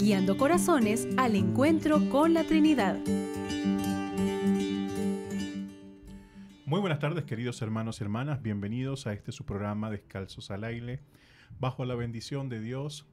guiando corazones al encuentro con la Trinidad. Muy buenas tardes queridos hermanos y hermanas, bienvenidos a este su programa Descalzos al aire, bajo la bendición de Dios,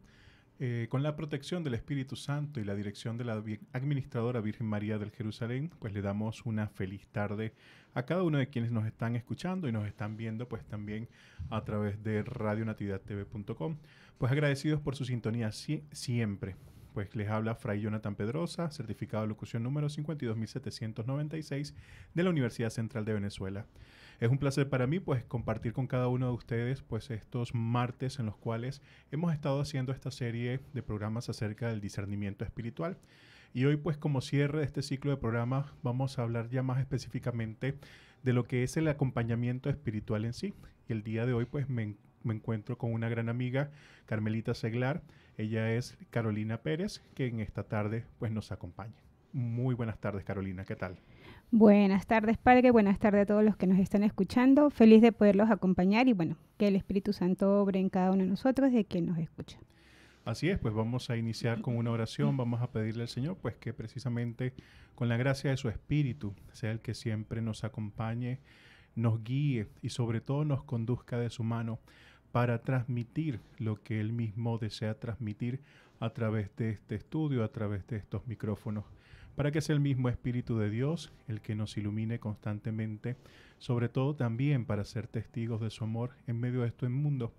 eh, con la protección del Espíritu Santo y la dirección de la Administradora Virgen María del Jerusalén, pues le damos una feliz tarde a cada uno de quienes nos están escuchando y nos están viendo, pues también a través de radionatividadtv.com. Pues agradecidos por su sintonía siempre pues les habla Fray Jonathan Pedrosa, certificado de locución número 52796 de la Universidad Central de Venezuela. Es un placer para mí pues compartir con cada uno de ustedes pues estos martes en los cuales hemos estado haciendo esta serie de programas acerca del discernimiento espiritual. Y hoy pues como cierre de este ciclo de programas vamos a hablar ya más específicamente de lo que es el acompañamiento espiritual en sí. Y el día de hoy pues me, me encuentro con una gran amiga, Carmelita Seglar, ella es Carolina Pérez, que en esta tarde pues, nos acompaña. Muy buenas tardes, Carolina, ¿qué tal? Buenas tardes, Padre, buenas tardes a todos los que nos están escuchando. Feliz de poderlos acompañar y bueno, que el Espíritu Santo obre en cada uno de nosotros de quien nos escucha. Así es, pues vamos a iniciar con una oración, vamos a pedirle al Señor pues que precisamente con la gracia de su Espíritu sea el que siempre nos acompañe, nos guíe y sobre todo nos conduzca de su mano para transmitir lo que él mismo desea transmitir a través de este estudio, a través de estos micrófonos, para que sea el mismo Espíritu de Dios el que nos ilumine constantemente, sobre todo también para ser testigos de su amor en medio de este mundo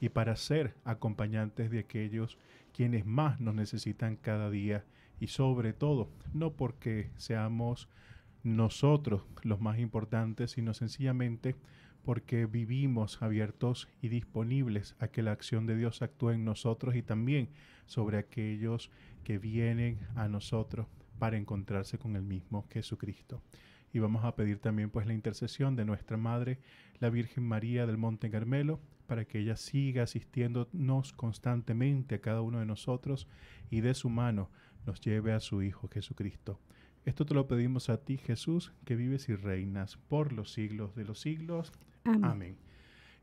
y para ser acompañantes de aquellos quienes más nos necesitan cada día y sobre todo, no porque seamos nosotros los más importantes, sino sencillamente porque vivimos abiertos y disponibles a que la acción de Dios actúe en nosotros y también sobre aquellos que vienen a nosotros para encontrarse con el mismo Jesucristo. Y vamos a pedir también pues la intercesión de nuestra Madre, la Virgen María del Monte Carmelo, para que ella siga asistiéndonos constantemente a cada uno de nosotros y de su mano nos lleve a su Hijo Jesucristo. Esto te lo pedimos a ti, Jesús, que vives y reinas por los siglos de los siglos. Amén.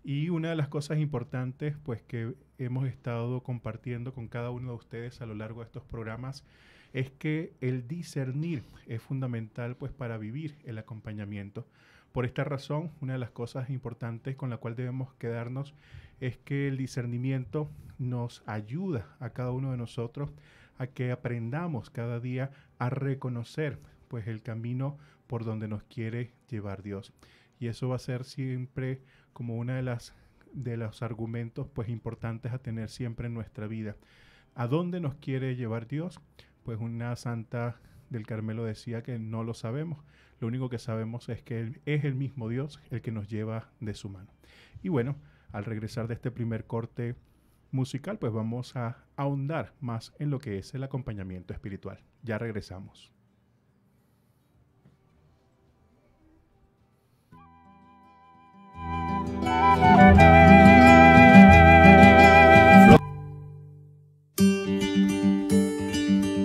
Y una de las cosas importantes pues que hemos estado compartiendo con cada uno de ustedes a lo largo de estos programas es que el discernir es fundamental pues para vivir el acompañamiento. Por esta razón, una de las cosas importantes con la cual debemos quedarnos es que el discernimiento nos ayuda a cada uno de nosotros a que aprendamos cada día a reconocer pues el camino por donde nos quiere llevar Dios y eso va a ser siempre como una de las de los argumentos pues importantes a tener siempre en nuestra vida. ¿A dónde nos quiere llevar Dios? Pues una santa del Carmelo decía que no lo sabemos. Lo único que sabemos es que él es el mismo Dios el que nos lleva de su mano. Y bueno, al regresar de este primer corte musical, pues vamos a ahondar más en lo que es el acompañamiento espiritual. Ya regresamos.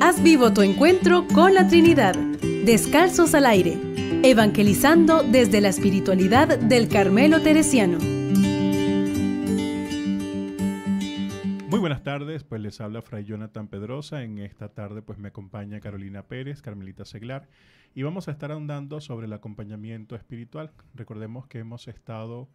Haz vivo tu encuentro con la Trinidad, descalzos al aire, evangelizando desde la espiritualidad del Carmelo Teresiano. Muy buenas tardes, pues les habla Fray Jonathan Pedrosa. En esta tarde pues me acompaña Carolina Pérez, Carmelita Seglar, y vamos a estar ahondando sobre el acompañamiento espiritual. Recordemos que hemos estado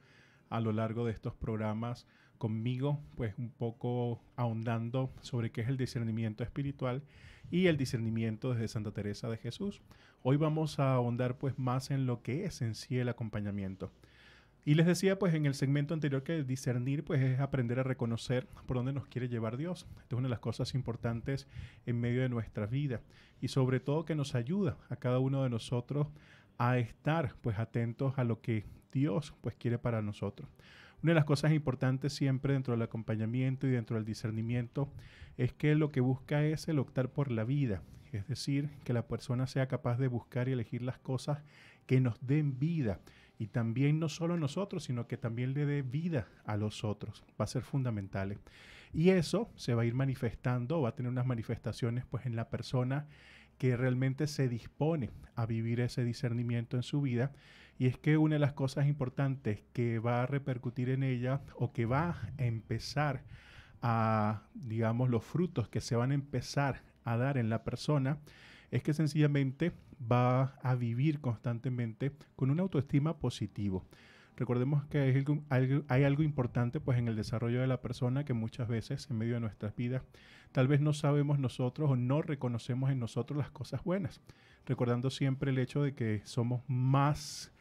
a lo largo de estos programas conmigo, pues un poco ahondando sobre qué es el discernimiento espiritual y el discernimiento desde Santa Teresa de Jesús. Hoy vamos a ahondar pues más en lo que es en sí el acompañamiento. Y les decía pues en el segmento anterior que discernir pues es aprender a reconocer por dónde nos quiere llevar Dios. Esto es una de las cosas importantes en medio de nuestra vida y sobre todo que nos ayuda a cada uno de nosotros a estar pues atentos a lo que Dios pues quiere para nosotros. Una de las cosas importantes siempre dentro del acompañamiento y dentro del discernimiento es que lo que busca es el optar por la vida, es decir, que la persona sea capaz de buscar y elegir las cosas que nos den vida y también no solo a nosotros, sino que también le dé vida a los otros. Va a ser fundamental. Y eso se va a ir manifestando, va a tener unas manifestaciones pues en la persona que realmente se dispone a vivir ese discernimiento en su vida. Y es que una de las cosas importantes que va a repercutir en ella o que va a empezar a, digamos, los frutos que se van a empezar a dar en la persona, es que sencillamente va a vivir constantemente con una autoestima positivo. Recordemos que hay algo, hay algo importante pues en el desarrollo de la persona que muchas veces en medio de nuestras vidas Tal vez no sabemos nosotros o no reconocemos en nosotros las cosas buenas, recordando siempre el hecho de que somos más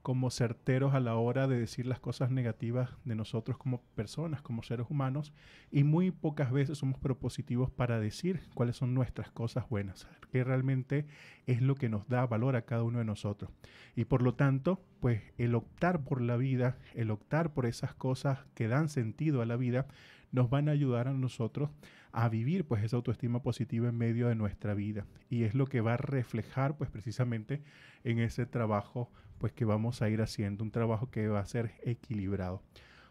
como certeros a la hora de decir las cosas negativas de nosotros como personas, como seres humanos, y muy pocas veces somos propositivos para decir cuáles son nuestras cosas buenas, qué realmente es lo que nos da valor a cada uno de nosotros. Y por lo tanto, pues el optar por la vida, el optar por esas cosas que dan sentido a la vida, nos van a ayudar a nosotros a vivir pues esa autoestima positiva en medio de nuestra vida y es lo que va a reflejar pues precisamente en ese trabajo pues que vamos a ir haciendo, un trabajo que va a ser equilibrado.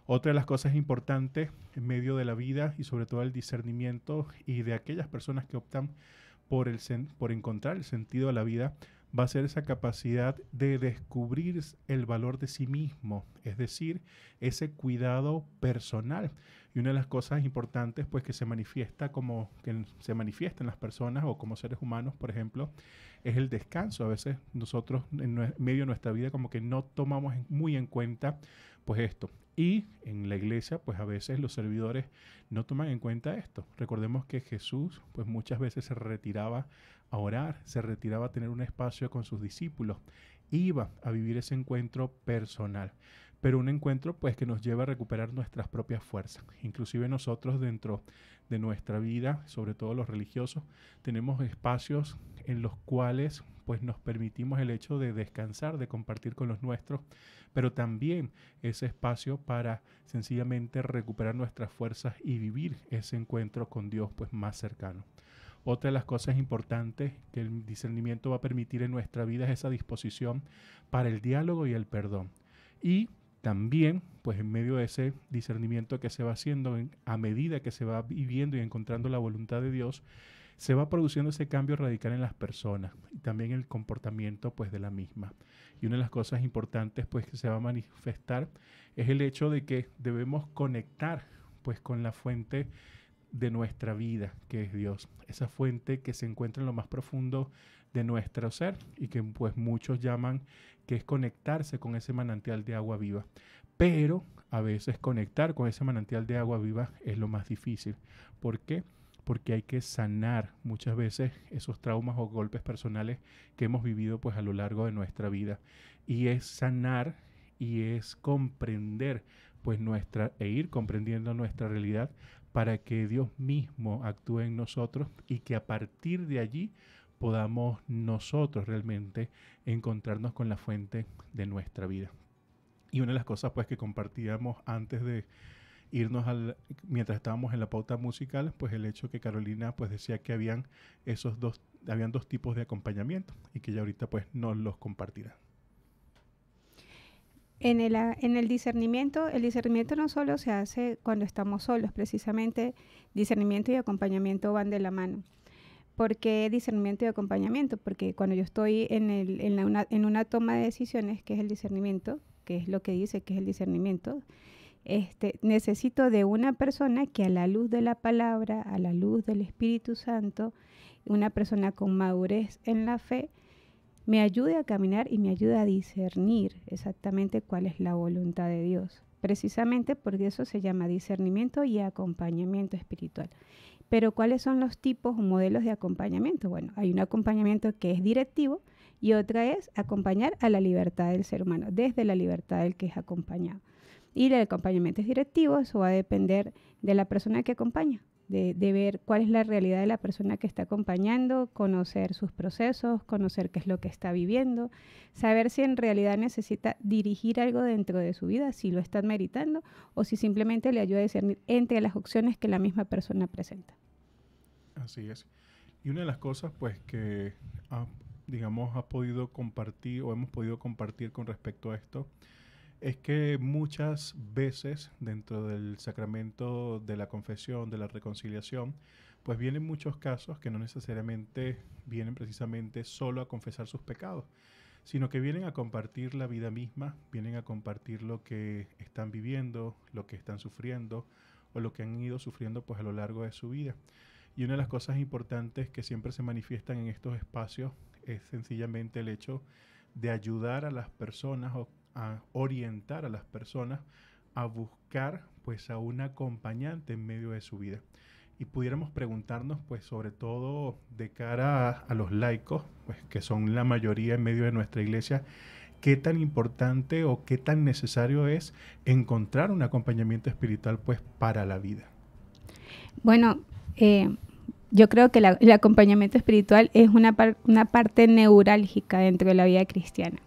Otra de las cosas importantes en medio de la vida y sobre todo el discernimiento y de aquellas personas que optan por, el por encontrar el sentido de la vida va a ser esa capacidad de descubrir el valor de sí mismo, es decir, ese cuidado personal. Y una de las cosas importantes, pues, que se manifiesta como que se manifiesta en las personas o como seres humanos, por ejemplo, es el descanso. A veces nosotros en medio de nuestra vida como que no tomamos muy en cuenta, pues, esto. Y en la iglesia, pues a veces los servidores no toman en cuenta esto. Recordemos que Jesús, pues muchas veces se retiraba a orar, se retiraba a tener un espacio con sus discípulos, iba a vivir ese encuentro personal, pero un encuentro pues que nos lleva a recuperar nuestras propias fuerzas. Inclusive nosotros dentro de nuestra vida, sobre todo los religiosos, tenemos espacios en los cuales pues nos permitimos el hecho de descansar, de compartir con los nuestros, pero también ese espacio para sencillamente recuperar nuestras fuerzas y vivir ese encuentro con Dios pues más cercano. Otra de las cosas importantes que el discernimiento va a permitir en nuestra vida es esa disposición para el diálogo y el perdón. Y también, pues en medio de ese discernimiento que se va haciendo a medida que se va viviendo y encontrando la voluntad de Dios, se va produciendo ese cambio radical en las personas y también en el comportamiento pues de la misma. Y una de las cosas importantes pues que se va a manifestar es el hecho de que debemos conectar pues con la fuente de nuestra vida, que es Dios, esa fuente que se encuentra en lo más profundo de nuestro ser y que pues muchos llaman que es conectarse con ese manantial de agua viva. Pero a veces conectar con ese manantial de agua viva es lo más difícil. ¿Por qué? Porque hay que sanar muchas veces esos traumas o golpes personales que hemos vivido pues a lo largo de nuestra vida. Y es sanar y es comprender pues nuestra e ir comprendiendo nuestra realidad para que Dios mismo actúe en nosotros y que a partir de allí podamos nosotros realmente encontrarnos con la fuente de nuestra vida. Y una de las cosas pues que compartíamos antes de irnos al mientras estábamos en la pauta musical, pues el hecho que Carolina pues decía que habían esos dos habían dos tipos de acompañamiento y que ya ahorita pues nos los compartirá. En el, discernimiento, el discernimiento no solo se hace cuando estamos solos, precisamente discernimiento y acompañamiento van de la mano. ¿Por qué discernimiento y acompañamiento? Porque cuando yo estoy en, una, toma de decisiones, que es el discernimiento, que es lo que dice que es el discernimiento, este, necesito de una persona que a la luz de la palabra, a la luz del Espíritu Santo, una persona con madurez en la fe, me ayude a caminar y me ayude a discernir exactamente cuál es la voluntad de Dios. Precisamente porque eso se llama discernimiento y acompañamiento espiritual. Pero ¿cuáles son los tipos o modelos de acompañamiento? Bueno, hay un acompañamiento que es directivo y otra es acompañar a la libertad del ser humano, desde la libertad del que es acompañado. Y el acompañamiento es directivo, eso va a depender de la persona que acompaña de, ver cuál es la realidad de la persona que está acompañando, conocer sus procesos, conocer qué es lo que está viviendo, saber si en realidad necesita dirigir algo dentro de su vida, si lo está meritando o si simplemente le ayuda a discernir entre las opciones que la misma persona presenta. Así es. Y una de las cosas pues que digamos ha podido compartir o hemos podido compartir con respecto a esto es que muchas veces dentro del sacramento de la confesión, de la reconciliación, pues vienen muchos casos que no necesariamente vienen precisamente solo a confesar sus pecados, sino que vienen a compartir la vida misma, vienen a compartir lo que están viviendo, lo que están sufriendo o lo que han ido sufriendo pues a lo largo de su vida. Y una de las cosas importantes que siempre se manifiestan en estos espacios es sencillamente el hecho de ayudar a las personas o a orientar a las personas a buscar pues a un acompañante en medio de su vida. Y pudiéramos preguntarnos pues sobre todo de cara a, los laicos, pues que son la mayoría en medio de nuestra iglesia, qué tan importante o qué tan necesario es encontrar un acompañamiento espiritual pues para la vida. Bueno, eh, yo creo que el acompañamiento espiritual es una parte neurálgica dentro de la vida cristiana.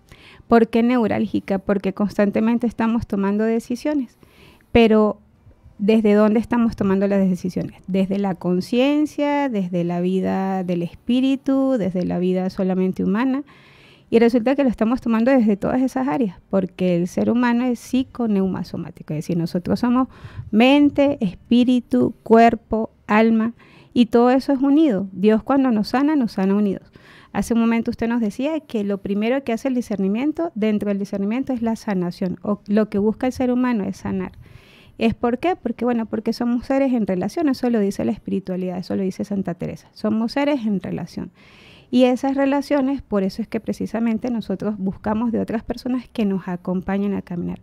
¿Por qué neurálgica? Porque constantemente estamos tomando decisiones, pero ¿desde dónde estamos tomando las decisiones? ¿Desde la conciencia, desde la vida del espíritu, desde la vida solamente humana? Y resulta que lo estamos tomando desde todas esas áreas, porque el ser humano es psiconeumasomático, es decir, nosotros somos mente, espíritu, cuerpo, alma, y todo eso es unido. Dios cuando nos sana, nos sana unidos. Hace un momento usted nos decía que lo primero que hace el discernimiento, dentro del discernimiento, es la sanación, o lo que busca el ser humano es sanar. ¿Es por qué? Porque, bueno, porque somos seres en relación, eso lo dice la espiritualidad, eso lo dice Santa Teresa, somos seres en relación. Y esas relaciones, por eso es que precisamente nosotros buscamos de otras personas que nos acompañen a caminar.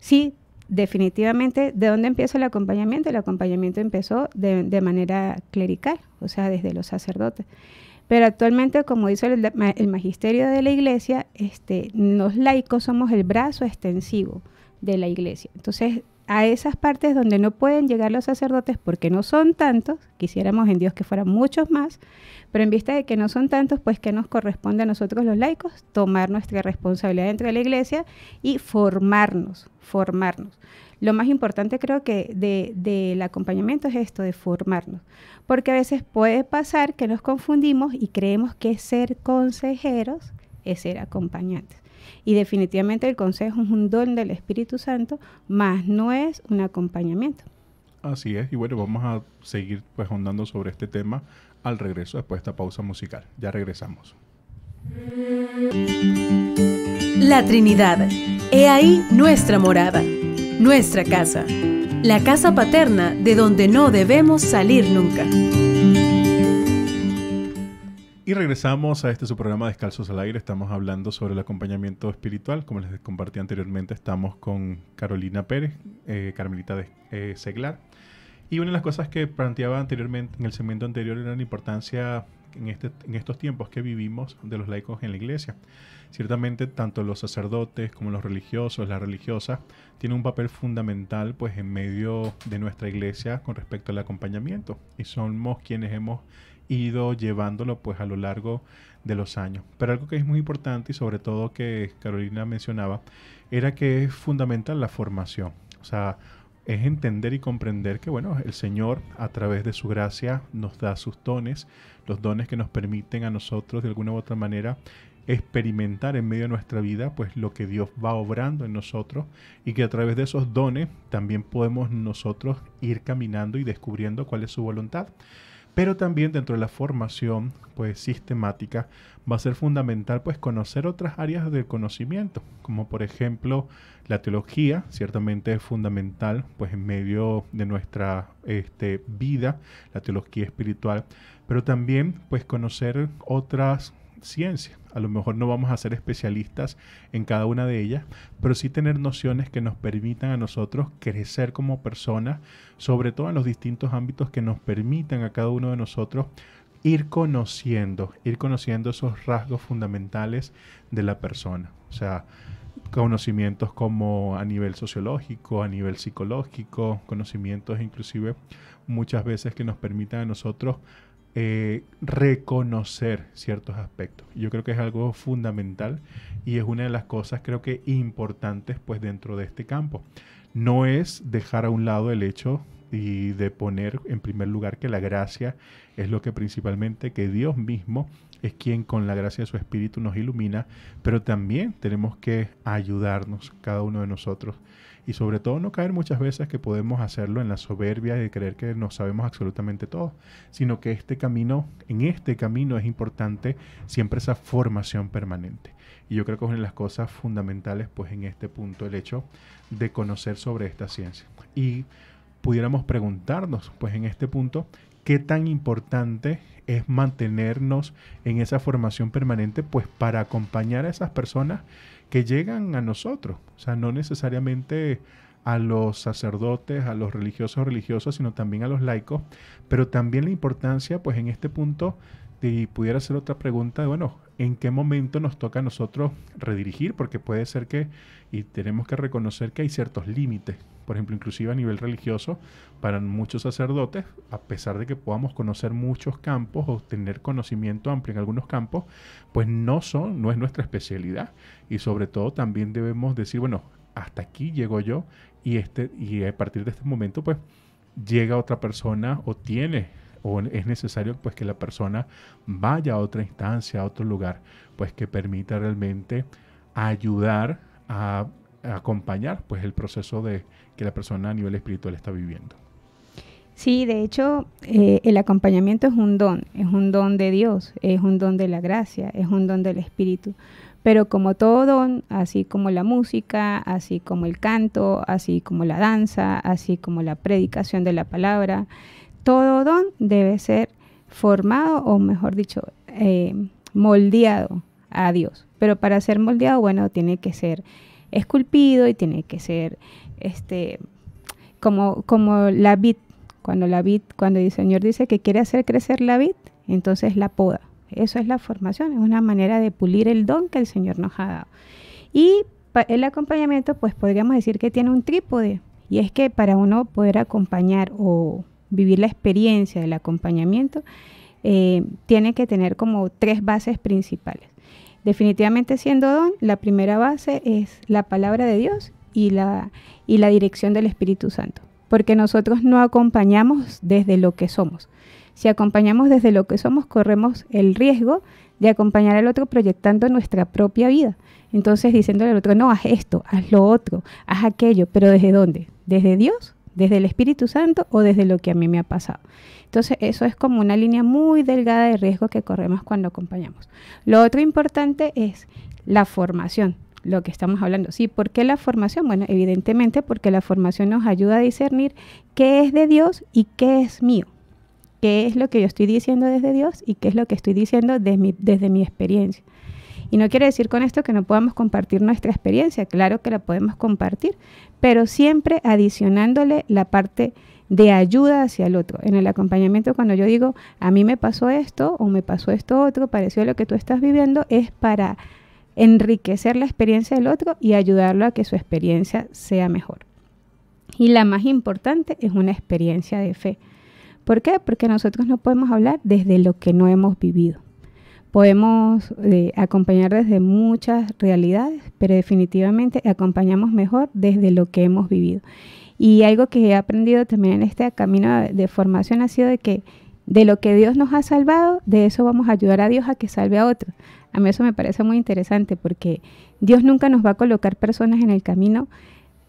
Sí, definitivamente, ¿de dónde empieza el acompañamiento? El acompañamiento empezó de, de manera clerical, o sea, desde los sacerdotes. Pero actualmente, como dice el, magisterio de la iglesia, este, los laicos somos el brazo extensivo de la iglesia. Entonces, a esas partes donde no pueden llegar los sacerdotes porque no son tantos, quisiéramos en Dios que fueran muchos más, pero en vista de que no son tantos, pues que nos corresponde a nosotros los laicos tomar nuestra responsabilidad dentro de la iglesia y formarnos, formarnos lo más importante creo que del acompañamiento es esto, de formarnos, porque a veces puede pasar que nos confundimos y creemos que ser consejeros es ser acompañantes. Y definitivamente el consejo es un don del Espíritu Santo, más no es un acompañamiento. Así es, y bueno, vamos a seguir pues ahondando sobre este tema al regreso después de esta pausa musical. Ya regresamos. La Trinidad, he ahí nuestra morada nuestra casa, la casa paterna de donde no debemos salir nunca. Y regresamos a este su programa Descalzos al Aire. Estamos hablando sobre el acompañamiento espiritual. Como les compartí anteriormente, estamos con Carolina Pérez, eh, Carmelita de eh, Seglar. Y una de las cosas que planteaba anteriormente, en el segmento anterior, era la importancia este, en, estos tiempos que vivimos de los laicos en la iglesia. Ciertamente, tanto los sacerdotes como los religiosos, las religiosas, tienen un papel fundamental pues, en medio de nuestra iglesia con respecto al acompañamiento y somos quienes hemos ido llevándolo pues a lo largo de los años. Pero algo que es muy importante y sobre todo que Carolina mencionaba era que es fundamental la formación. O sea, es entender y comprender que, bueno, el Señor a través de su gracia nos da sus dones, los dones que nos permiten a nosotros de alguna u otra manera experimentar en medio de nuestra vida, pues lo que Dios va obrando en nosotros y que a través de esos dones también podemos nosotros ir caminando y descubriendo cuál es su voluntad. Pero también dentro de la formación, pues sistemática, va a ser fundamental pues conocer otras áreas del conocimiento, como por ejemplo la teología, ciertamente es fundamental pues en medio de nuestra este, vida, la teología espiritual, pero también pues conocer otras ciencias. A lo mejor no vamos a ser especialistas en cada una de ellas, pero sí tener nociones que nos permitan a nosotros crecer como personas, sobre todo en los distintos ámbitos que nos permitan a cada uno de nosotros ir conociendo, ir conociendo esos rasgos fundamentales de la persona. O sea, conocimientos como a nivel sociológico, a nivel psicológico, conocimientos inclusive muchas veces que nos permitan a nosotros eh, reconocer ciertos aspectos. Yo creo que es algo fundamental y es una de las cosas creo que importantes pues dentro de este campo. No es dejar a un lado el hecho y de poner en primer lugar que la gracia es lo que principalmente que Dios mismo es quien con la gracia de su Espíritu nos ilumina, pero también tenemos que ayudarnos cada uno de nosotros y sobre todo no caer muchas veces que podemos hacerlo en la soberbia de creer que no sabemos absolutamente todo, sino que este camino, en este camino es importante siempre esa formación permanente. Y yo creo que es una de las cosas fundamentales pues en este punto el hecho de conocer sobre esta ciencia. Y pudiéramos preguntarnos, pues en este punto, qué tan importante es mantenernos en esa formación permanente, pues para acompañar a esas personas que llegan a nosotros. O sea, no necesariamente a los sacerdotes, a los religiosos religiosas, sino también a los laicos, pero también la importancia, pues en este punto, y pudiera hacer otra pregunta, bueno, ¿en qué momento nos toca a nosotros redirigir? Porque puede ser que, y tenemos que reconocer que hay ciertos límites, por ejemplo, inclusive a nivel religioso, para muchos sacerdotes, a pesar de que podamos conocer muchos campos o tener conocimiento amplio en algunos campos, pues no son, no es nuestra especialidad. Y sobre todo también debemos decir, bueno, hasta aquí llego yo y, este, y a partir de este momento, pues llega otra persona o tiene o es necesario pues que la persona vaya a otra instancia, a otro lugar, pues que permita realmente ayudar a, acompañar pues el proceso de que la persona a nivel espiritual está viviendo. Sí, de hecho, eh, el acompañamiento es un don, es un don de Dios, es un don de la gracia, es un don del Espíritu. Pero como todo don, así como la música, así como el canto, así como la danza, así como la predicación de la palabra, todo don debe ser formado o mejor dicho, eh, moldeado a Dios. Pero para ser moldeado, bueno, tiene que ser esculpido y tiene que ser este como, como la vid. Cuando la vid, cuando el Señor dice que quiere hacer crecer la vid, entonces la poda. Eso es la formación, es una manera de pulir el don que el Señor nos ha dado. Y el acompañamiento, pues podríamos decir que tiene un trípode, y es que para uno poder acompañar o vivir la experiencia del acompañamiento, eh, tiene que tener como tres bases principales. Definitivamente siendo don, la primera base es la palabra de Dios y la, y la dirección del Espíritu Santo, porque nosotros no acompañamos desde lo que somos. Si acompañamos desde lo que somos, corremos el riesgo de acompañar al otro proyectando nuestra propia vida. Entonces diciéndole al otro, no, haz esto, haz lo otro, haz aquello, pero ¿desde dónde? ¿Desde Dios desde el Espíritu Santo o desde lo que a mí me ha pasado. Entonces, eso es como una línea muy delgada de riesgo que corremos cuando acompañamos. Lo otro importante es la formación, lo que estamos hablando. Sí, ¿por qué la formación? Bueno, evidentemente porque la formación nos ayuda a discernir qué es de Dios y qué es mío. ¿Qué es lo que yo estoy diciendo desde Dios y qué es lo que estoy diciendo desde mi experiencia? Y no quiere decir con esto que no podamos compartir nuestra experiencia, claro que la podemos compartir, pero siempre adicionándole la parte de ayuda hacia el otro. En el acompañamiento, cuando yo digo, a mí me pasó esto o me pasó esto otro, parecido a lo que tú estás viviendo, es para enriquecer la experiencia del otro y ayudarlo a que su experiencia sea mejor. Y la más importante es una experiencia de fe. ¿Por qué? Porque nosotros no podemos hablar desde lo que no hemos vivido. Podemos eh, acompañar desde muchas realidades, pero definitivamente acompañamos mejor desde lo que hemos vivido. Y algo que he aprendido también en este camino de formación ha sido de que de lo que Dios nos ha salvado, de eso vamos a ayudar a Dios a que salve a otros. A mí eso me parece muy interesante porque Dios nunca nos va a colocar personas en el camino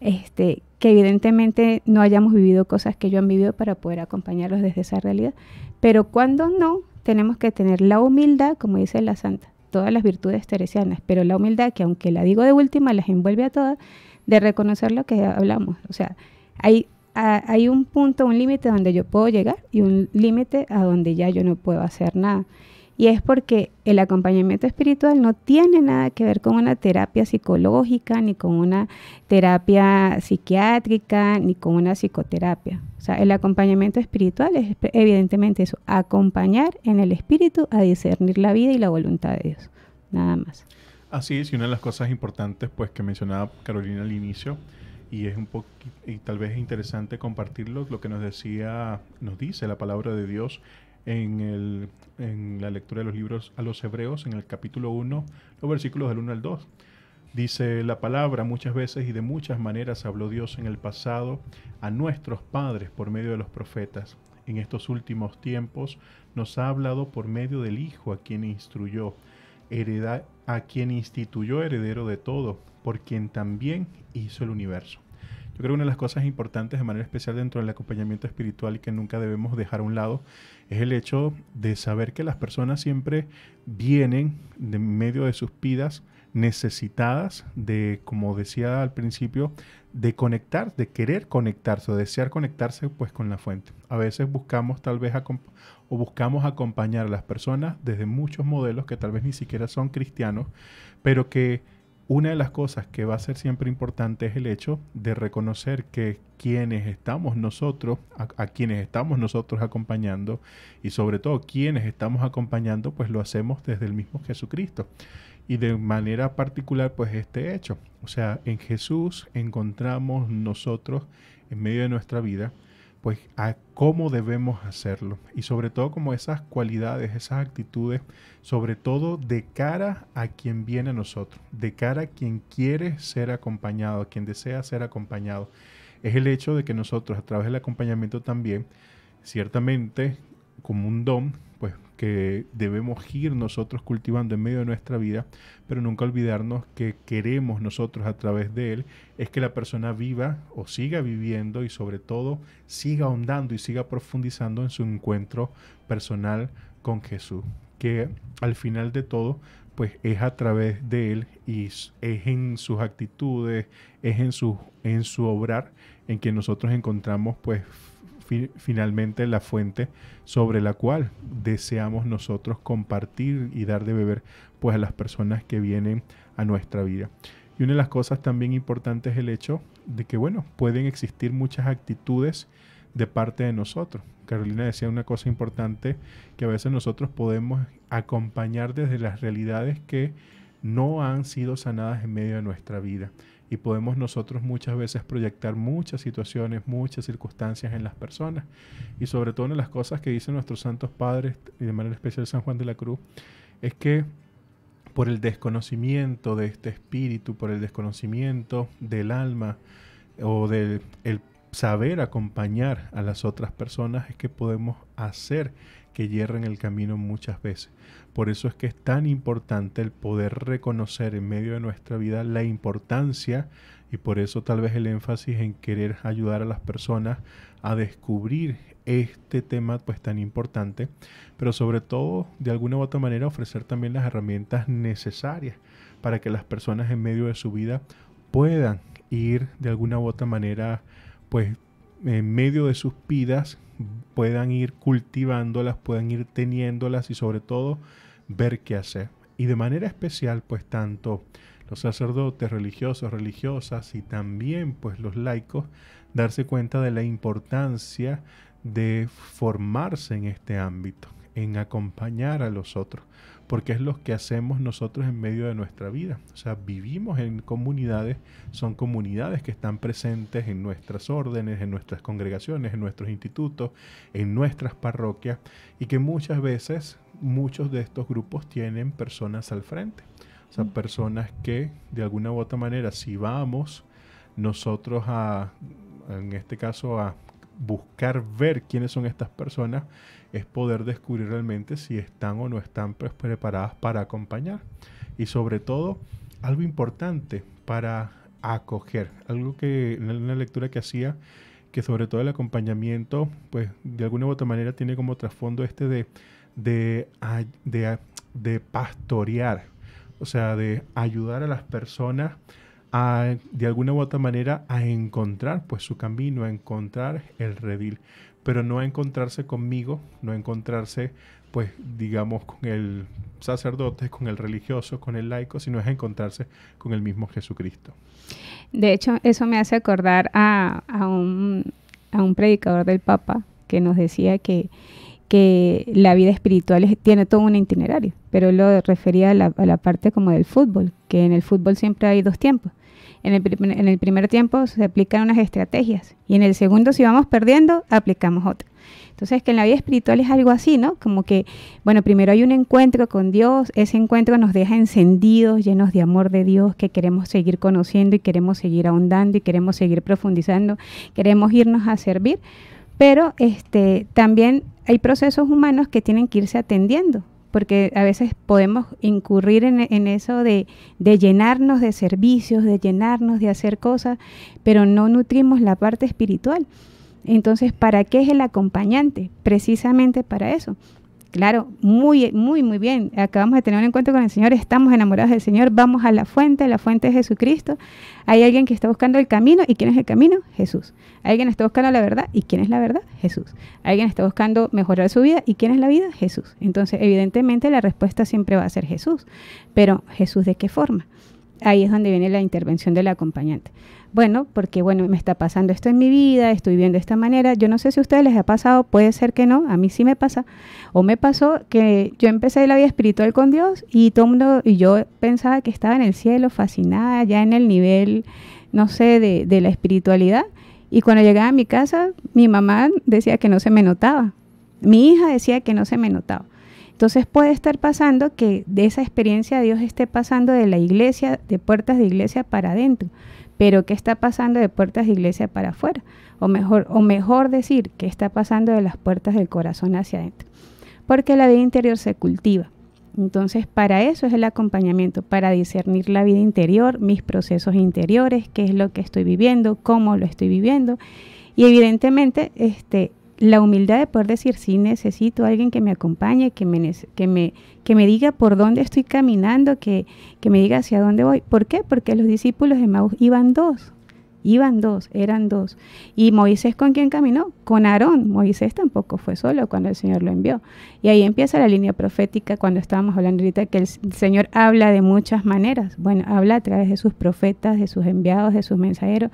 este, que evidentemente no hayamos vivido cosas que yo han vivido para poder acompañarlos desde esa realidad. Pero cuando no, tenemos que tener la humildad, como dice la santa, todas las virtudes teresianas, pero la humildad que aunque la digo de última, las envuelve a todas, de reconocer lo que hablamos. O sea, hay, hay un punto, un límite donde yo puedo llegar y un límite a donde ya yo no puedo hacer nada. Y es porque el acompañamiento espiritual no tiene nada que ver con una terapia psicológica, ni con una terapia psiquiátrica, ni con una psicoterapia. O sea, el acompañamiento espiritual es evidentemente eso, acompañar en el espíritu a discernir la vida y la voluntad de Dios. Nada más. Así es, y una de las cosas importantes pues que mencionaba Carolina al inicio, y es un poquito, y tal vez es interesante compartirlo, lo que nos decía, nos dice la palabra de Dios en, la lectura de los libros a los hebreos, en el capítulo 1, los versículos del 1 al 2. Dice la palabra muchas veces y de muchas maneras habló Dios en el pasado a nuestros padres por medio de los profetas. En estos últimos tiempos nos ha hablado por medio del Hijo a quien instruyó, a quien instituyó heredero de todo, por quien también hizo el universo. Yo creo que una de las cosas importantes de manera especial dentro del acompañamiento espiritual y que nunca debemos dejar a un lado es el hecho de saber que las personas siempre vienen de medio de sus vidas necesitadas de, como decía al principio, de conectar, de querer conectarse, o desear conectarse pues con la fuente. A veces buscamos tal vez o buscamos acompañar a las personas desde muchos modelos que tal vez ni siquiera son cristianos, pero que una de las cosas que va a ser siempre importante es el hecho de reconocer que quienes estamos nosotros, a, quienes estamos nosotros acompañando y sobre todo quienes estamos acompañando, pues lo hacemos desde el mismo Jesucristo. Y de manera particular, pues este hecho. O sea, en Jesús encontramos nosotros, en medio de nuestra vida, pues a cómo debemos hacerlo y sobre todo como esas cualidades, esas actitudes, sobre todo de cara a quien viene a nosotros, de cara a quien quiere ser acompañado, a quien desea ser acompañado. Es el hecho de que nosotros a través del acompañamiento también, ciertamente como un don, pues, que debemos ir nosotros cultivando en medio de nuestra vida, pero nunca olvidarnos que queremos nosotros a través de él es que la persona viva o siga viviendo y sobre todo siga ahondando y siga profundizando en su encuentro personal con Jesús, que al final de todo pues es a través de él y es en sus actitudes, es en su en su obrar en que nosotros encontramos pues finalmente la fuente sobre la cual deseamos nosotros compartir y dar de beber pues a las personas que vienen a nuestra vida. Y una de las cosas también importantes es el hecho de que, bueno, pueden existir muchas actitudes de parte de nosotros. Carolina decía una cosa importante que a veces nosotros podemos acompañar desde las realidades que no han sido sanadas en medio de nuestra vida y podemos nosotros muchas veces proyectar muchas situaciones, muchas circunstancias en las personas y sobre todo en las cosas que dicen nuestros santos padres y de manera especial San Juan de la Cruz, es que por el desconocimiento de este espíritu, por el desconocimiento del alma o del saber acompañar a las otras personas es que podemos hacer que hierren el camino muchas veces. Por eso es que es tan importante el poder reconocer en medio de nuestra vida la importancia y por eso tal vez el énfasis en querer ayudar a las personas a descubrir este tema pues tan importante, pero sobre todo de alguna u otra manera ofrecer también las herramientas necesarias para que las personas en medio de su vida puedan ir de alguna u otra manera pues en medio de sus vidas puedan ir cultivándolas, puedan ir teniéndolas y sobre todo ver qué hacer. Y de manera especial, pues tanto los sacerdotes religiosos, religiosas y también pues los laicos, darse cuenta de la importancia de formarse en este ámbito, en acompañar a los otros porque es lo que hacemos nosotros en medio de nuestra vida. O sea, vivimos en comunidades, son comunidades que están presentes en nuestras órdenes, en nuestras congregaciones, en nuestros institutos, en nuestras parroquias, y que muchas veces muchos de estos grupos tienen personas al frente. O sea, mm. personas que de alguna u otra manera, si vamos nosotros a, en este caso, a buscar ver quiénes son estas personas es poder descubrir realmente si están o no están pues, preparadas para acompañar. Y sobre todo, algo importante para acoger, algo que en una lectura que hacía, que sobre todo el acompañamiento, pues de alguna u otra manera tiene como trasfondo este de, de, de pastorear, o sea, de ayudar a las personas de alguna u otra manera, a encontrar pues su camino, a encontrar el redil, pero no a encontrarse conmigo, no a encontrarse pues digamos con el sacerdote, con el religioso, con el laico, sino es encontrarse con el mismo Jesucristo. De hecho, eso me hace acordar a, un, predicador del Papa que nos decía que, que la vida espiritual tiene todo un itinerario, pero él lo refería a la parte como del fútbol, que en el fútbol siempre hay dos tiempos, en el, primer tiempo se aplican unas estrategias y en el segundo, si vamos perdiendo, aplicamos otras. Entonces, que en la vida espiritual es algo así, ¿no? Como que, bueno, primero hay un encuentro con Dios, ese encuentro nos deja encendidos, llenos de amor de Dios, que queremos seguir conociendo y queremos seguir ahondando y queremos seguir profundizando, queremos irnos a servir, pero este, también hay procesos humanos que tienen que irse atendiendo, porque a veces podemos incurrir en, eso de, de, llenarnos de servicios, de llenarnos de hacer cosas, pero no nutrimos la parte espiritual. Entonces, ¿para qué es el acompañante? Precisamente para eso, Claro, muy, muy, muy bien. Acabamos de tener un encuentro con el Señor, estamos enamorados del Señor, vamos a la fuente, la fuente es Jesucristo. Hay alguien que está buscando el camino, ¿y quién es el camino? Jesús. alguien está buscando la verdad, ¿y quién es la verdad? Jesús. alguien está buscando mejorar su vida, ¿y quién es la vida? Jesús. Entonces, evidentemente, la respuesta siempre va a ser Jesús. Pero, ¿Jesús de qué forma? ahí es donde viene la intervención del acompañante. Bueno, porque bueno, me está pasando esto en mi vida, estoy viviendo de esta manera. Yo no sé si a ustedes les ha pasado, puede ser que no, a mí sí me pasa. O me pasó que yo empecé la vida espiritual con Dios y todo y yo pensaba que estaba en el cielo, fascinada, ya en el nivel, no sé, de, de la espiritualidad. Y cuando llegaba a mi casa, mi mamá decía que no se me notaba. Mi hija decía que no se me notaba. Entonces puede estar pasando que de esa experiencia Dios esté pasando de la iglesia, de puertas de iglesia para adentro, pero ¿qué está pasando de puertas de iglesia para afuera? O mejor, o mejor decir, ¿qué está pasando de las puertas del corazón hacia adentro? Porque la vida interior se cultiva. Entonces, para eso es el acompañamiento, para discernir la vida interior, mis procesos interiores, qué es lo que estoy viviendo, cómo lo estoy viviendo. Y evidentemente, este, la humildad de poder decir, sí, necesito a alguien que me acompañe, que me, que me, que me diga por dónde estoy caminando, que, que me diga hacia dónde voy. ¿Por qué? Porque los discípulos de Maús iban dos. Iban dos, eran dos. ¿Y Moisés con quién caminó? Con Aarón. Moisés tampoco fue solo cuando el Señor lo envió. Y ahí empieza la línea profética cuando estábamos hablando ahorita que el Señor habla de muchas maneras. Bueno, habla a través de sus profetas, de sus enviados, de sus mensajeros.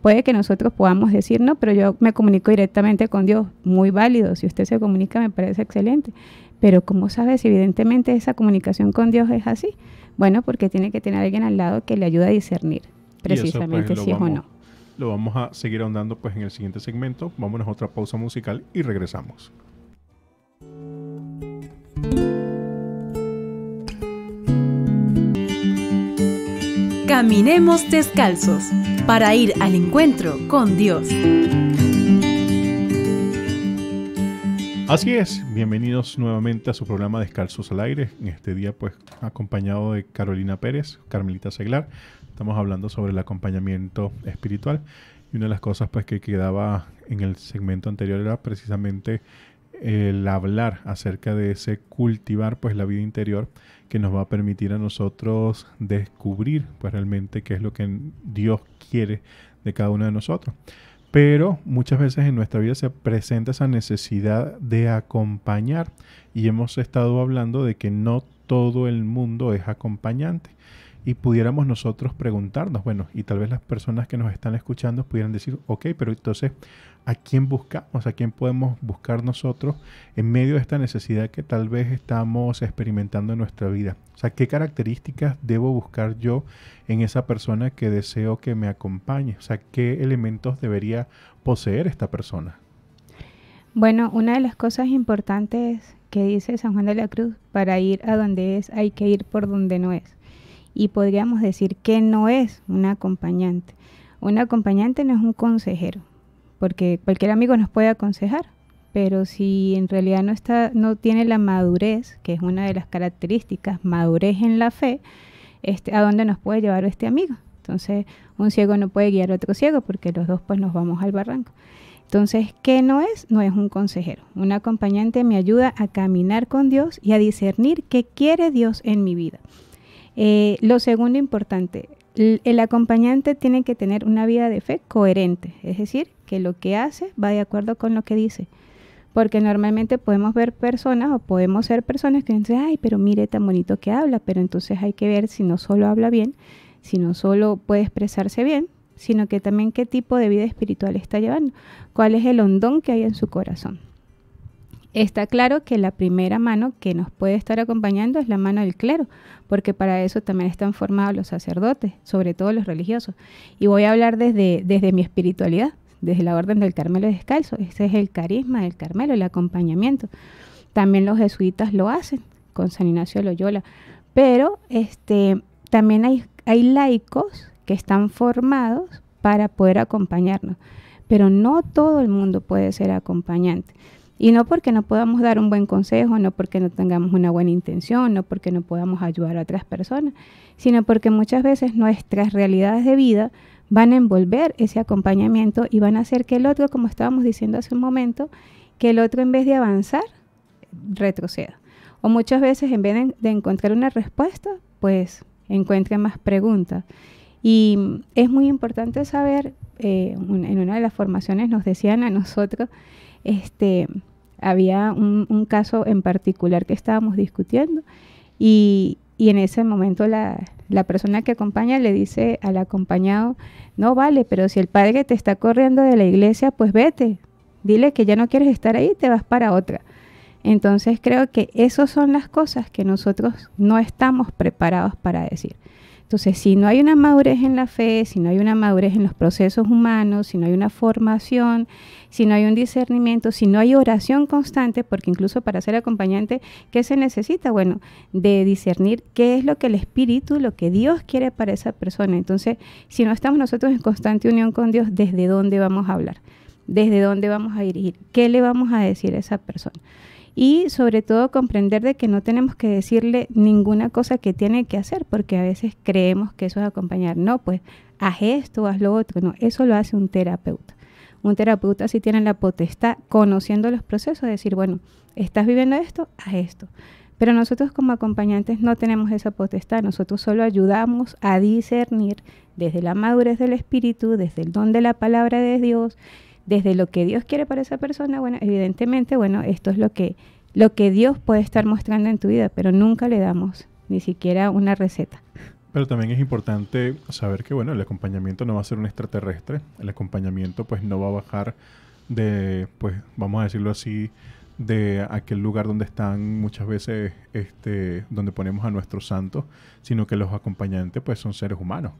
Puede que nosotros podamos decir, no, pero yo me comunico directamente con Dios. Muy válido. Si usted se comunica, me parece excelente. Pero ¿cómo sabes? Evidentemente esa comunicación con Dios es así. Bueno, porque tiene que tener alguien al lado que le ayude a discernir pues, precisamente si es o no lo vamos a seguir ahondando pues en el siguiente segmento. Vámonos a otra pausa musical y regresamos. Caminemos descalzos para ir al encuentro con Dios. Así es, bienvenidos nuevamente a su programa Descalzos al Aire. En este día, pues, acompañado de Carolina Pérez, Carmelita Seglar. Estamos hablando sobre el acompañamiento espiritual y una de las cosas pues que quedaba en el segmento anterior era precisamente el hablar acerca de ese cultivar pues la vida interior que nos va a permitir a nosotros descubrir pues, realmente qué es lo que Dios quiere de cada uno de nosotros. Pero muchas veces en nuestra vida se presenta esa necesidad de acompañar y hemos estado hablando de que no todo el mundo es acompañante y pudiéramos nosotros preguntarnos, bueno, y tal vez las personas que nos están escuchando pudieran decir, ok, pero entonces, ¿a quién buscamos? ¿A quién podemos buscar nosotros en medio de esta necesidad que tal vez estamos experimentando en nuestra vida? O sea, ¿qué características debo buscar yo en esa persona que deseo que me acompañe? O sea, ¿qué elementos debería poseer esta persona? Bueno, una de las cosas importantes que dice San Juan de la Cruz, para ir a donde es, hay que ir por donde no es y podríamos decir que no es un acompañante. Un acompañante no es un consejero, porque cualquier amigo nos puede aconsejar, pero si en realidad no está no tiene la madurez, que es una de las características, madurez en la fe, este, ¿a dónde nos puede llevar este amigo? Entonces, un ciego no puede guiar a otro ciego porque los dos pues nos vamos al barranco. Entonces, ¿qué no es? No es un consejero. Un acompañante me ayuda a caminar con Dios y a discernir qué quiere Dios en mi vida. Eh, lo segundo importante, el acompañante tiene que tener una vida de fe coherente, es decir, que lo que hace va de acuerdo con lo que dice. Porque normalmente podemos ver personas o podemos ser personas que dicen, ay, pero mire tan bonito que habla, pero entonces hay que ver si no solo habla bien, si no solo puede expresarse bien, sino que también qué tipo de vida espiritual está llevando, cuál es el hondón que hay en su corazón. Está claro que la primera mano que nos puede estar acompañando es la mano del clero, porque para eso también están formados los sacerdotes, sobre todo los religiosos. Y voy a hablar desde, mi espiritualidad, desde la Orden del Carmelo Descalzo. Ese es el carisma del Carmelo, el acompañamiento. También los jesuitas lo hacen con San Ignacio Loyola. Pero este, también hay, hay laicos que están formados para poder acompañarnos. Pero no todo el mundo puede ser acompañante. Y no porque no podamos dar un buen consejo, no porque no tengamos una buena intención, no porque no podamos ayudar a otras personas, sino porque muchas veces nuestras realidades de vida van a envolver ese acompañamiento y van a hacer que el otro, como estábamos diciendo hace un momento, que el otro en vez de avanzar, retroceda. O muchas veces en vez de, encontrar una respuesta, pues encuentre más preguntas. Y es muy importante saber, eh, en una de las formaciones nos decían a nosotros, este, había un, caso en particular que estábamos discutiendo y, en ese momento la, la, persona que acompaña le dice al acompañado, no vale, pero si el padre te está corriendo de la iglesia, pues vete, dile que ya no quieres estar ahí, te vas para otra. Entonces creo que esas son las cosas que nosotros no estamos preparados para decir. Entonces, si no hay una madurez en la fe, si no hay una madurez en los procesos humanos, si no hay una formación, si no hay un discernimiento, si no hay oración constante, porque incluso para ser acompañante, ¿qué se necesita? Bueno, de discernir qué es lo que el Espíritu, lo que Dios quiere para esa persona. Entonces, si no estamos nosotros en constante unión con Dios, ¿desde dónde vamos a hablar? ¿Desde dónde vamos a dirigir? ¿Qué le vamos a decir a esa persona? y sobre todo comprender de que no tenemos que decirle ninguna cosa que tiene que hacer, porque a veces creemos que eso es acompañar. No, pues haz esto, haz lo otro. No, eso lo hace un terapeuta. Un terapeuta sí tiene la potestad, conociendo los procesos, de decir, bueno, estás viviendo esto, haz esto. Pero nosotros como acompañantes no tenemos esa potestad, nosotros solo ayudamos a discernir desde la madurez del espíritu, desde el don de la palabra de Dios desde lo que Dios quiere para esa persona, bueno, evidentemente, bueno, esto es lo que, lo que Dios puede estar mostrando en tu vida, pero nunca le damos ni siquiera una receta. Pero también es importante saber que, bueno, el acompañamiento no va a ser un extraterrestre, el acompañamiento pues no va a bajar de, pues vamos a decirlo así, de aquel lugar donde están muchas veces, este, donde ponemos a nuestros santos, sino que los acompañantes pues son seres humanos.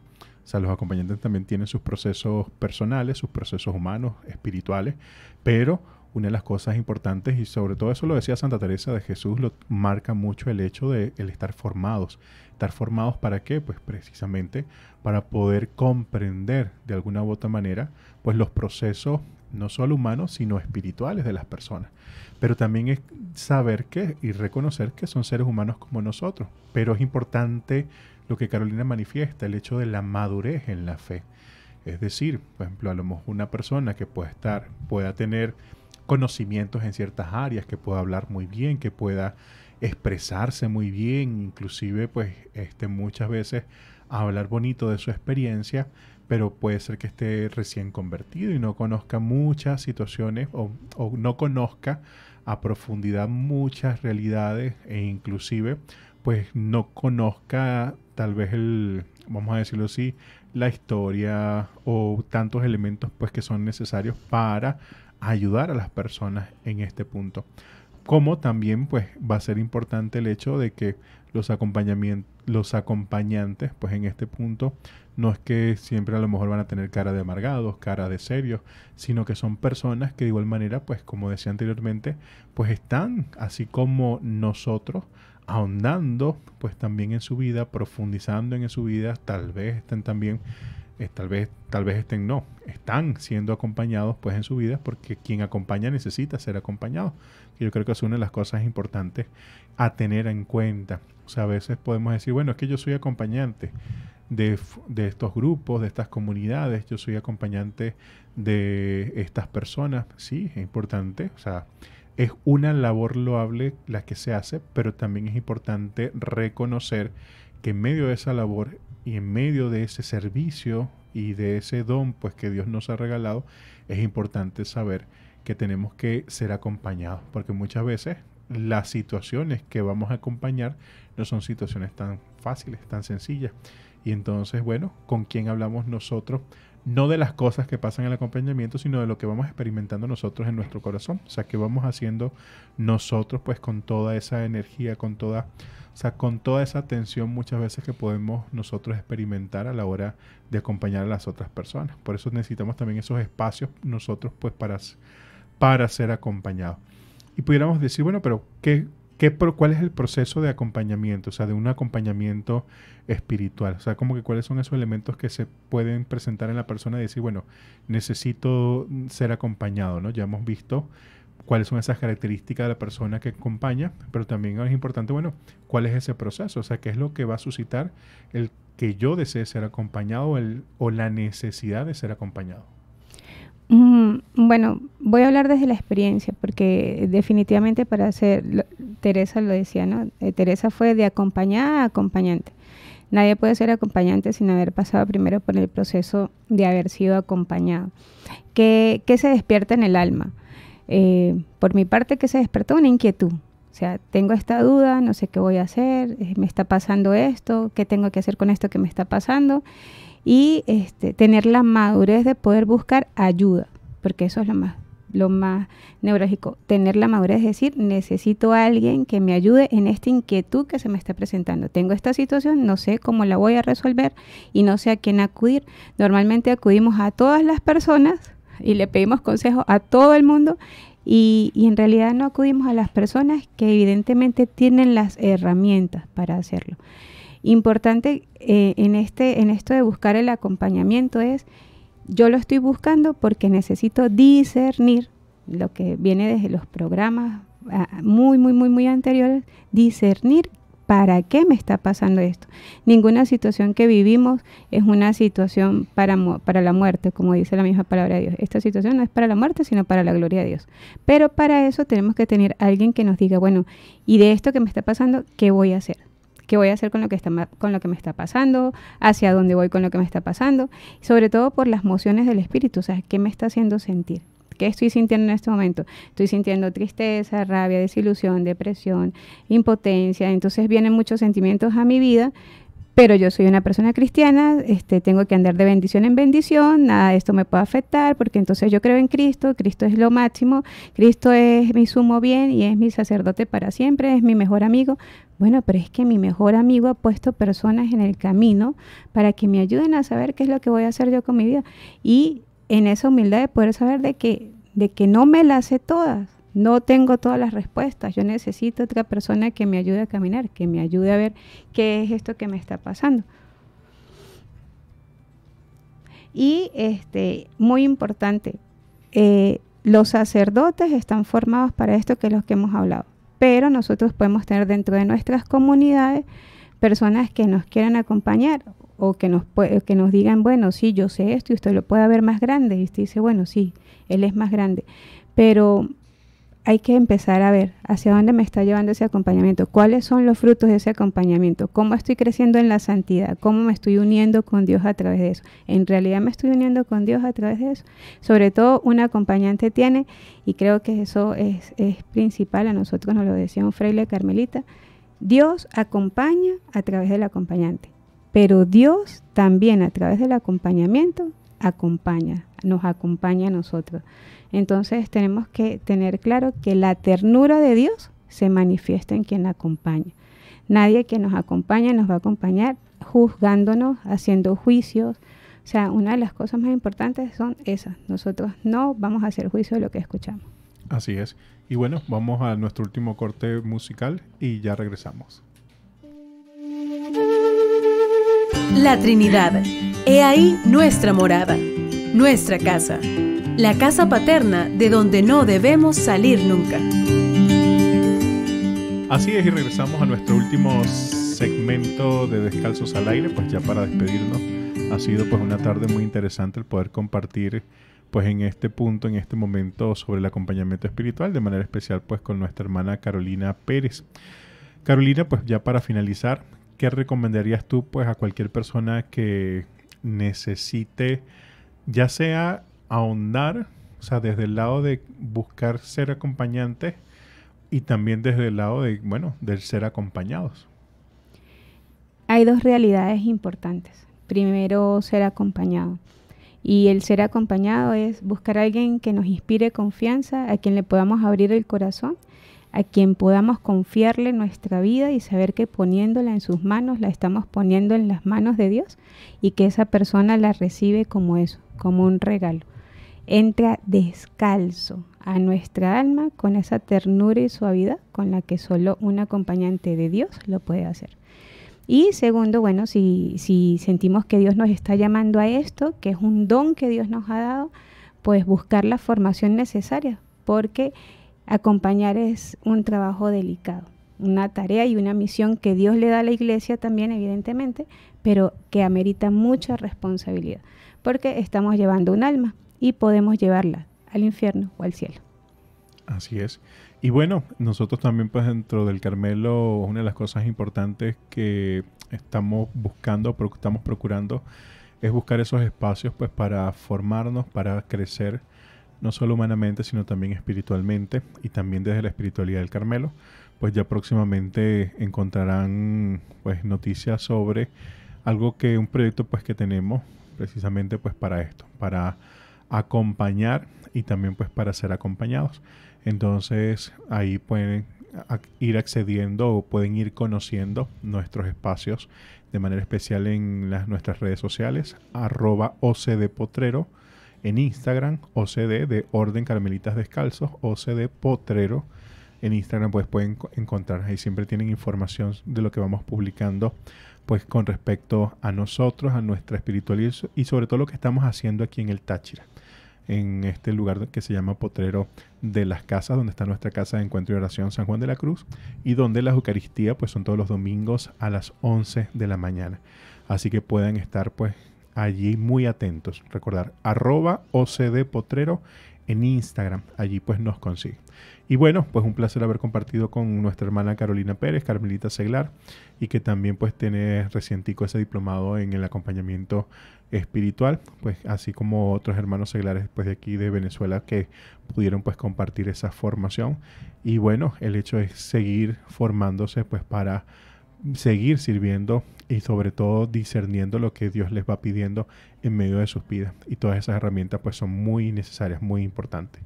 O sea, los acompañantes también tienen sus procesos personales, sus procesos humanos, espirituales, pero una de las cosas importantes, y sobre todo eso lo decía Santa Teresa de Jesús, lo marca mucho el hecho de el estar formados. ¿Estar formados para qué? Pues precisamente para poder comprender de alguna u otra manera pues los procesos no solo humanos, sino espirituales de las personas. Pero también es saber que y reconocer que son seres humanos como nosotros. Pero es importante lo que Carolina manifiesta, el hecho de la madurez en la fe. Es decir, por ejemplo, a lo mejor una persona que pueda estar, pueda tener conocimientos en ciertas áreas, que pueda hablar muy bien, que pueda expresarse muy bien, inclusive pues este, muchas veces hablar bonito de su experiencia, pero puede ser que esté recién convertido y no conozca muchas situaciones o, o no conozca a profundidad muchas realidades e inclusive pues no conozca tal vez el, vamos a decirlo así, la historia o tantos elementos pues que son necesarios para ayudar a las personas en este punto. Como también pues va a ser importante el hecho de que los, los acompañantes pues en este punto no es que siempre a lo mejor van a tener cara de amargados, cara de serios, sino que son personas que de igual manera pues como decía anteriormente pues están así como nosotros ahondando pues también en su vida, profundizando en su vida, tal vez estén también, eh, tal vez, tal vez estén no, están siendo acompañados pues en su vida porque quien acompaña necesita ser acompañado. Yo creo que es una de las cosas importantes a tener en cuenta. O sea, a veces podemos decir, bueno, es que yo soy acompañante. De, de, estos grupos, de estas comunidades, yo soy acompañante de estas personas, sí, es importante, o sea, es una labor loable la que se hace, pero también es importante reconocer que en medio de esa labor y en medio de ese servicio y de ese don pues que Dios nos ha regalado, es importante saber que tenemos que ser acompañados, porque muchas veces las situaciones que vamos a acompañar no son situaciones tan fáciles, tan sencillas. Y entonces, bueno, ¿con quién hablamos nosotros no de las cosas que pasan en el acompañamiento, sino de lo que vamos experimentando nosotros en nuestro corazón. O sea, que vamos haciendo nosotros pues con toda esa energía, con toda, o sea, con toda esa atención muchas veces que podemos nosotros experimentar a la hora de acompañar a las otras personas. Por eso necesitamos también esos espacios nosotros pues para, para ser acompañados. Y pudiéramos decir, bueno, pero ¿qué, ¿Cuál es el proceso de acompañamiento? O sea, de un acompañamiento espiritual. O sea, como que cuáles son esos elementos que se pueden presentar en la persona y decir, bueno, necesito ser acompañado, ¿no? Ya hemos visto cuáles son esas características de la persona que acompaña, pero también es importante, bueno, cuál es ese proceso, o sea, qué es lo que va a suscitar el que yo desee ser acompañado o la necesidad de ser acompañado. Mm, bueno, voy a hablar desde la experiencia, porque definitivamente para hacer, Teresa lo decía, ¿no? Eh, Teresa fue de acompañada a acompañante. Nadie puede ser acompañante sin haber pasado primero por el proceso de haber sido acompañado. que se despierta en el alma? Eh, por mi parte, que se despertó una inquietud. O sea, tengo esta duda, no sé qué voy a hacer, eh, me está pasando esto, qué tengo que hacer con esto que me está pasando y este, tener la madurez de poder buscar ayuda, porque eso es lo más, lo más Tener la madurez es decir, necesito a alguien que me ayude en esta inquietud que se me está presentando. Tengo esta situación, no sé cómo la voy a resolver y no sé a quién acudir. Normalmente acudimos a todas las personas y le pedimos consejo a todo el mundo y, en realidad no acudimos a las personas que evidentemente tienen las herramientas para hacerlo. Importante eh, en, este, en esto de buscar el acompañamiento es, yo lo estoy buscando porque necesito discernir lo que viene desde los programas ah, muy, muy, muy, muy anteriores, discernir para qué me está pasando esto. Ninguna situación que vivimos es una situación para, para, la muerte, como dice la misma palabra de Dios. Esta situación no es para la muerte, sino para la gloria de Dios. Pero para eso tenemos que tener alguien que nos diga, bueno, y de esto que me está pasando, ¿qué voy a hacer? qué voy a hacer con lo que está con lo que me está pasando, hacia dónde voy con lo que me está pasando, sobre todo por las emociones del espíritu, o sea, qué me está haciendo sentir. ¿Qué estoy sintiendo en este momento? Estoy sintiendo tristeza, rabia, desilusión, depresión, impotencia. Entonces vienen muchos sentimientos a mi vida, pero yo soy una persona cristiana, este, tengo que andar de bendición en bendición, nada de esto me puede afectar, porque entonces yo creo en Cristo, Cristo es lo máximo, Cristo es mi sumo bien y es mi sacerdote para siempre, es mi mejor amigo. Bueno, pero es que mi mejor amigo ha puesto personas en el camino para que me ayuden a saber qué es lo que voy a hacer yo con mi vida. Y en esa humildad de poder saber de que, de que no me las sé todas, no tengo todas las respuestas, yo necesito otra persona que me ayude a caminar, que me ayude a ver qué es esto que me está pasando. Y este, muy importante, eh, los sacerdotes están formados para esto que es lo que hemos hablado pero nosotros podemos tener dentro de nuestras comunidades personas que nos quieran acompañar o que nos, que nos digan, bueno, sí, yo sé esto y usted lo puede ver más grande. Y usted dice, bueno, sí, él es más grande. Pero hay que empezar a ver hacia dónde me está llevando ese acompañamiento, cuáles son los frutos de ese acompañamiento, cómo estoy creciendo en la santidad, cómo me estoy uniendo con Dios a través de eso. En realidad me estoy uniendo con Dios a través de eso. Sobre todo un acompañante tiene, y creo que eso es, principal, a nosotros nos lo decía un fraile carmelita, Dios acompaña a través del acompañante, pero Dios también a través del acompañamiento acompaña, nos acompaña a nosotros. Entonces tenemos que tener claro que la ternura de Dios se manifiesta en quien acompaña. Nadie que nos acompaña nos va a acompañar juzgándonos, haciendo juicios. O sea, una de las cosas más importantes son esas. Nosotros no vamos a hacer juicio de lo que escuchamos. Así es. Y bueno, vamos a nuestro último corte musical y ya regresamos. La Trinidad. He ahí nuestra morada, nuestra casa la casa paterna de donde no debemos salir nunca. Así es, y regresamos a nuestro último segmento de Descalzos al Aire, pues ya para despedirnos. Ha sido pues una tarde muy interesante el poder compartir pues en este punto, en este momento sobre el acompañamiento espiritual, de manera especial pues con nuestra hermana Carolina Pérez. Carolina, pues ya para finalizar, ¿qué recomendarías tú pues a cualquier persona que necesite ya sea ahondar, o sea, desde el lado de buscar ser acompañantes y también desde el lado de, bueno, del ser acompañados. Hay dos realidades importantes. Primero, ser acompañado. Y el ser acompañado es buscar a alguien que nos inspire confianza, a quien le podamos abrir el corazón, a quien podamos confiarle nuestra vida y saber que poniéndola en sus manos, la estamos poniendo en las manos de Dios y que esa persona la recibe como eso, como un regalo entra descalzo a nuestra alma con esa ternura y suavidad con la que solo un acompañante de Dios lo puede hacer. Y segundo, bueno, si, si sentimos que Dios nos está llamando a esto, que es un don que Dios nos ha dado, pues buscar la formación necesaria, porque acompañar es un trabajo delicado, una tarea y una misión que Dios le da a la iglesia también, evidentemente, pero que amerita mucha responsabilidad, porque estamos llevando un alma y podemos llevarla al infierno o al cielo. Así es. Y bueno, nosotros también pues dentro del Carmelo, una de las cosas importantes que estamos buscando, estamos procurando, es buscar esos espacios pues para formarnos, para crecer, no solo humanamente, sino también espiritualmente y también desde la espiritualidad del Carmelo. Pues ya próximamente encontrarán pues noticias sobre algo que un proyecto pues que tenemos precisamente pues para esto, para acompañar y también pues para ser acompañados. Entonces ahí pueden ir accediendo o pueden ir conociendo nuestros espacios de manera especial en las, nuestras redes sociales, arroba Potrero en Instagram, OCD de Orden Carmelitas Descalzos, OCD Potrero en Instagram pues pueden encontrar ahí siempre tienen información de lo que vamos publicando pues con respecto a nosotros, a nuestra espiritualidad y sobre todo lo que estamos haciendo aquí en el Táchira, en este lugar que se llama Potrero de las Casas, donde está nuestra casa de encuentro y oración San Juan de la Cruz y donde la Eucaristía pues son todos los domingos a las 11 de la mañana. Así que pueden estar pues allí muy atentos. Recordar arroba OCD Potrero en Instagram. Allí pues nos consigue. Y bueno, pues un placer haber compartido con nuestra hermana Carolina Pérez, Carmelita Seglar, y que también pues tiene recientico ese diplomado en el acompañamiento espiritual, pues así como otros hermanos seglares pues de aquí de Venezuela que pudieron pues compartir esa formación. Y bueno, el hecho es seguir formándose pues para seguir sirviendo y sobre todo discerniendo lo que Dios les va pidiendo en medio de sus vidas. Y todas esas herramientas pues son muy necesarias, muy importantes.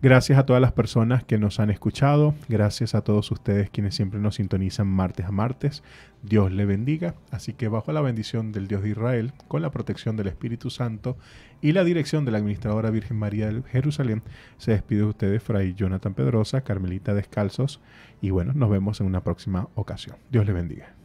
Gracias a todas las personas que nos han escuchado, gracias a todos ustedes quienes siempre nos sintonizan martes a martes. Dios le bendiga, así que bajo la bendición del Dios de Israel, con la protección del Espíritu Santo y la dirección de la Administradora Virgen María de Jerusalén, se despide de ustedes Fray Jonathan Pedrosa, Carmelita Descalzos, y bueno, nos vemos en una próxima ocasión. Dios le bendiga.